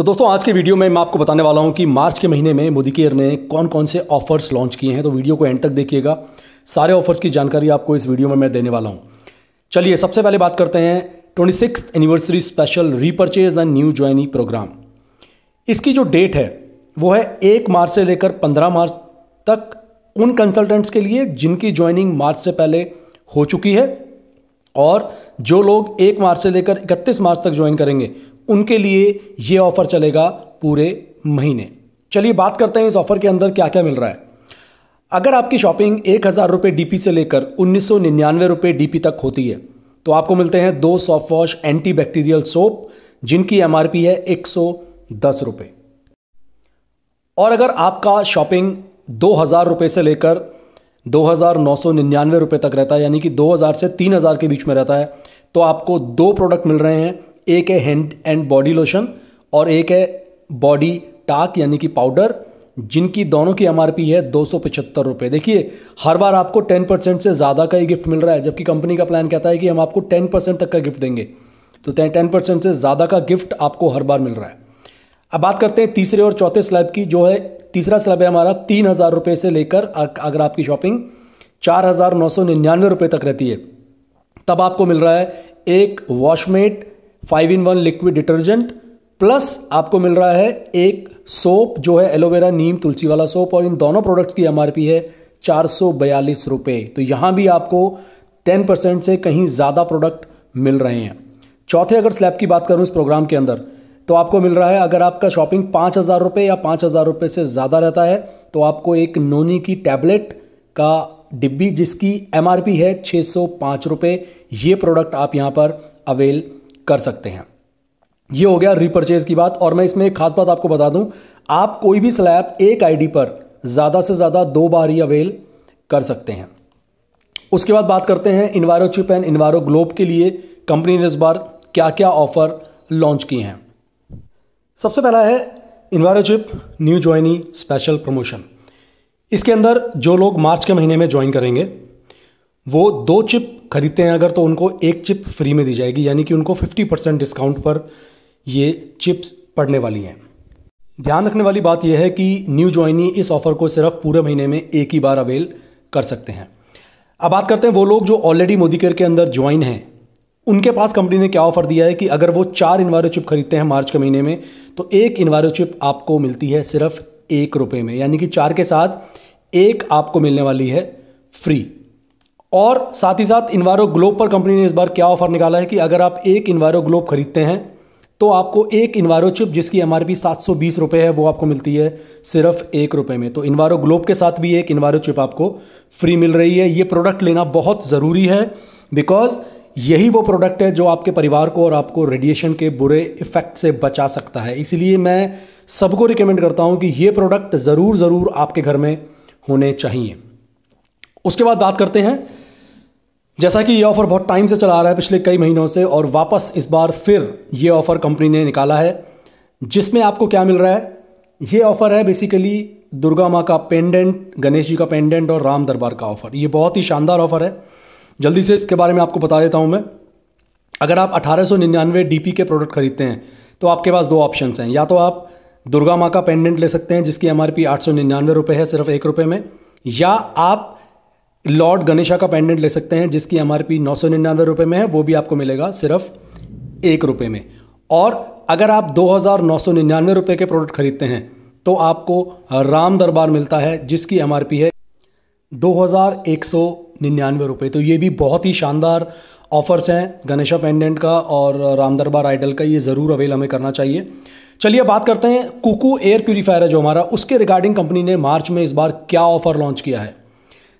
तो दोस्तों आज के वीडियो में मैं आपको बताने वाला हूँ कि मार्च के महीने में मोदी केयर ने कौन कौन से ऑफर्स लॉन्च किए हैं तो वीडियो को एंड तक देखिएगा सारे ऑफर्स की जानकारी आपको इस वीडियो में मैं देने वाला हूँ चलिए सबसे पहले बात करते हैं twenty six anniversary special repurchase and new joinee program इसकी जो डेट है वो है एक मार्च से लेकर पंद्रह मार्च तक उन कंसल्टेंट्स के लिए जिनकी ज्वाइनिंग मार्च से पहले हो चुकी है और जो लोग एक मार्च से लेकर इकतीस मार्च तक ज्वाइन करेंगे उनके लिए ये ऑफ़र चलेगा पूरे महीने चलिए बात करते हैं इस ऑफ़र के अंदर क्या क्या मिल रहा है अगर आपकी शॉपिंग एक हज़ार रुपये डी से लेकर उन्नीस सौ निन्यानवे रुपये डी तक होती है तो आपको मिलते हैं दो soft wash anti bacterial soap जिनकी एम है एक सौ दस रुपये और अगर आपका शॉपिंग दो हज़ार रुपये से लेकर दो हज़ार नौ सौ निन्यानवे रुपये तक रहता है यानी कि दो हज़ार से तीन हज़ार के बीच में रहता है तो आपको दो प्रोडक्ट मिल रहे हैं एक है हैंड एंड बॉडी लोशन और एक है बॉडी टाक यानी कि पाउडर जिनकी दोनों की एम है दो सौ पचहत्तर रुपये देखिए हर बार आपको टेन परसेंट से ज़्यादा का ही गिफ्ट मिल रहा है जबकि कंपनी का प्लान कहता है कि हम आपको टेन परसेंट तक का गिफ्ट देंगे तो टेन परसेंट से ज़्यादा का गिफ्ट आपको हर बार मिल रहा है अब बात करते हैं तीसरे और चौथे स्लैब की जो है तीसरा स्लैब है हमारा तीन हज़ार रुपये से लेकर अगर आपकी शॉपिंग चार हज़ार नौ सौ निन्यानवे रुपये तक रहती है तब आपको मिल रहा है एक Washmate five in one liquid detergent plus आपको मिल रहा है एक सोप जो है एलोवेरा नीम तुलसी वाला सोप और इन दोनों प्रोडक्ट की एमआरपी है चार सौ बयालीस रुपये तो यहाँ भी आपको टेन परसेंट से कहीं ज़्यादा प्रोडक्ट मिल रहे हैं चौथे अगर स्लैब की बात करूँ इस प्रोग्राम के अंदर तो आपको मिल रहा है अगर आपका शॉपिंग पाँच हज़ार रुपये या पाँच हज़ार रुपये से ज़्यादा रहता है तो आपको एक नोनी की टैबलेट का डिब्बी जिसकी एमआरपी है छः सौ पाँच रुपये ये प्रोडक्ट आप यहाँ पर अवेल कर सकते हैं ये हो गया रिपर्चेज की बात और मैं इसमें एक खास बात आपको बता दूं आप कोई भी स्लैब एक आईडी पर ज़्यादा से ज़्यादा दो बार ही अवेल कर सकते हैं उसके बाद बात करते हैं Enviro chip and Enviro globe के लिए कंपनी ने इस बार क्या क्या ऑफ़र लॉन्च किए हैं सबसे पहला है Enviro chip new joinee special promotion इसके अंदर जो लोग मार्च के महीने में ज्वाइन करेंगे वो दो चिप खरीदते हैं अगर तो उनको एक चिप फ्री में दी जाएगी यानी कि उनको 50 परसेंट डिस्काउंट पर ये चिप्स पड़ने वाली हैं ध्यान रखने वाली बात यह है कि न्यू ज्वाइनी इस ऑफ़र को सिर्फ पूरे महीने में एक ही बार अवेल कर सकते हैं अब बात करते हैं वो लोग जो ऑलरेडी मोदी केयर के अंदर ज्वाइन हैं उनके पास कंपनी ने क्या ऑफर दिया है कि अगर वो चार इन्वायरो चिप खरीदते हैं मार्च के महीने में तो एक इन्वायरो चिप आपको मिलती है सिर्फ एक रुपये में यानी कि चार के साथ एक आपको मिलने वाली है फ्री और साथ ही साथ इन्वायरो ग्लोब पर कंपनी ने इस बार क्या ऑफर निकाला है कि अगर आप एक इन्वायरो ग्लोब खरीदते हैं तो आपको एक इन्वायरो चिप जिसकी एम आर पी सात सौ बीस रुपये है वो आपको मिलती है सिर्फ एक रुपये में तो इन्वायरो ग्लोब के साथ भी एक इन्वायरो चिप आपको फ्री मिल रही है ये प्रोडक्ट लेना बहुत ज़रूरी है बिकॉज यही वो प्रोडक्ट है जो आपके परिवार को और आपको रेडिएशन के बुरे इफेक्ट से बचा सकता है इसलिए मैं सबको रिकमेंड करता हूँ कि ये प्रोडक्ट ज़रूर ज़रूर आपके घर में होने चाहिए उसके बाद बात करते हैं जैसा कि ये ऑफ़र बहुत टाइम से चला रहा है पिछले कई महीनों से और वापस इस बार फिर ये ऑफ़र कंपनी ने निकाला है जिसमें आपको क्या मिल रहा है ये ऑफ़र है बेसिकली दुर्गा माँ का पेंडेंट गणेश जी का पेंडेंट और राम दरबार का ऑफ़र ये बहुत ही शानदार ऑफ़र है जल्दी से इसके बारे में आपको बता देता हूँ मैं अगर आप अठारह सौ डीपी के प्रोडक्ट खरीदते हैं तो आपके पास दो ऑप्शन हैं या तो आप दुर्गा माँ का पेंडेंट ले सकते हैं जिसकी एम आर पी आठ सौ निन्यानवे रुपये है सिर्फ एक रुपये में या आप लॉर्ड गणेशा का पेंडेंट ले सकते हैं जिसकी एम आर पी नौ सौ निन्यानवे रुपये में है वो भी आपको मिलेगा सिर्फ एक रुपये में और अगर आप दो हज़ार नौ सौ निन्यानवे रुपये के प्रोडक्ट खरीदते हैं तो आपको राम दरबार मिलता है जिसकी एम आर पी है दो हज़ार एक सौ निन्यानवे रुपये तो ये भी बहुत ही शानदार ऑफर्स हैं गणेशा पेंडेंट का और राम दरबार आइडल का ये ज़रूर अवेल हमें करना चाहिए चलिए बात करते हैं कुकू एयर प्यूरीफायर है जो हमारा उसके रिगार्डिंग कंपनी ने मार्च में इस बार क्या ऑफर लॉन्च किया है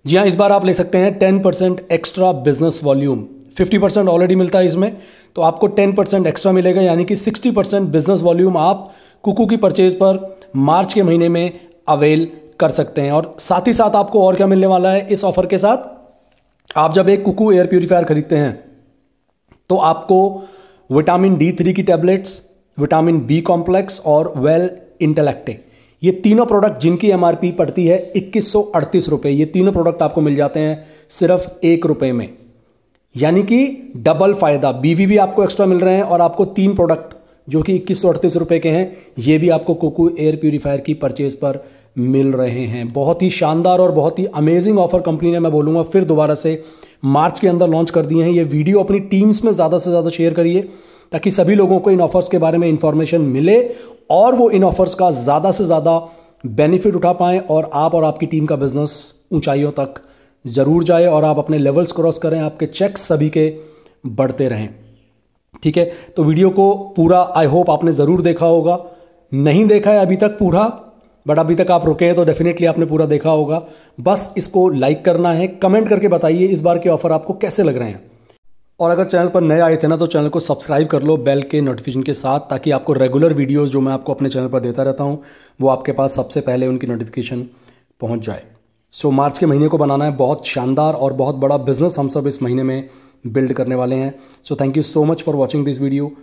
जी हाँ इस बार आप ले सकते हैं ten percent extra business volume fifty percent already मिलता है इसमें तो आपको टेन परसेंट एक्स्ट्रा मिलेगा यानी कि सिक्सटी परसेंट बिजनेस वॉल्यूम आप कुकू की परचेज पर मार्च के महीने में अवेल कर सकते हैं और साथ ही साथ आपको और क्या मिलने वाला है इस ऑफर के साथ आप जब एक कुकू एयर प्योरीफायर खरीदते हैं तो आपको विटामिन डी थ्री की टैबलेट्स विटामिन बी कॉम्प्लेक्स और वेल इंटेलेक्टिक ये तीनों प्रोडक्ट जिनकी एम पड़ती है इक्कीस रुपए ये तीनों प्रोडक्ट आपको मिल जाते हैं सिर्फ एक रुपये में यानी कि डबल फायदा बीवी भी आपको एक्स्ट्रा मिल रहे हैं और आपको तीन प्रोडक्ट जो कि इक्कीस रुपए के हैं ये भी आपको कुकू एयर प्योरीफायर की परचेज पर मिल रहे हैं बहुत ही शानदार और बहुत ही अमेजिंग ऑफर कंपनी ने मैं बोलूँगा फिर दोबारा से मार्च के अंदर लॉन्च कर दिए हैं ये वीडियो अपनी टीम्स में ज़्यादा से ज़्यादा शेयर करिए ताकि सभी लोगों को इन ऑफर्स के बारे में इंफॉर्मेशन मिले और वो इन ऑफर्स का ज़्यादा से ज़्यादा बेनिफिट उठा पाएँ और आप और आपकी टीम का बिजनेस ऊंचाइयों तक ज़रूर जाए और आप अपने लेवल्स क्रॉस करें आपके चेक्स सभी के बढ़ते रहें ठीक है तो वीडियो को पूरा आई होप आपने ज़रूर देखा होगा नहीं देखा है अभी तक पूरा बट अभी तक आप रुके हैं तो डेफिनेटली आपने पूरा देखा होगा बस इसको लाइक करना है कमेंट करके बताइए इस बार के ऑफर आपको कैसे लग रहे हैं और अगर चैनल पर नए आए थे ना तो चैनल को सब्सक्राइब कर लो बेल के नोटिफिकेशन के साथ ताकि आपको रेगुलर वीडियोस जो मैं आपको अपने चैनल पर देता रहता हूँ वो आपके पास सबसे पहले उनकी नोटिफिकेशन पहुँच जाए सो so, मार्च के महीने को बनाना है बहुत शानदार और बहुत बड़ा बिजनेस हम सब इस महीने में बिल्ड करने वाले हैं so thank you so much for watching this video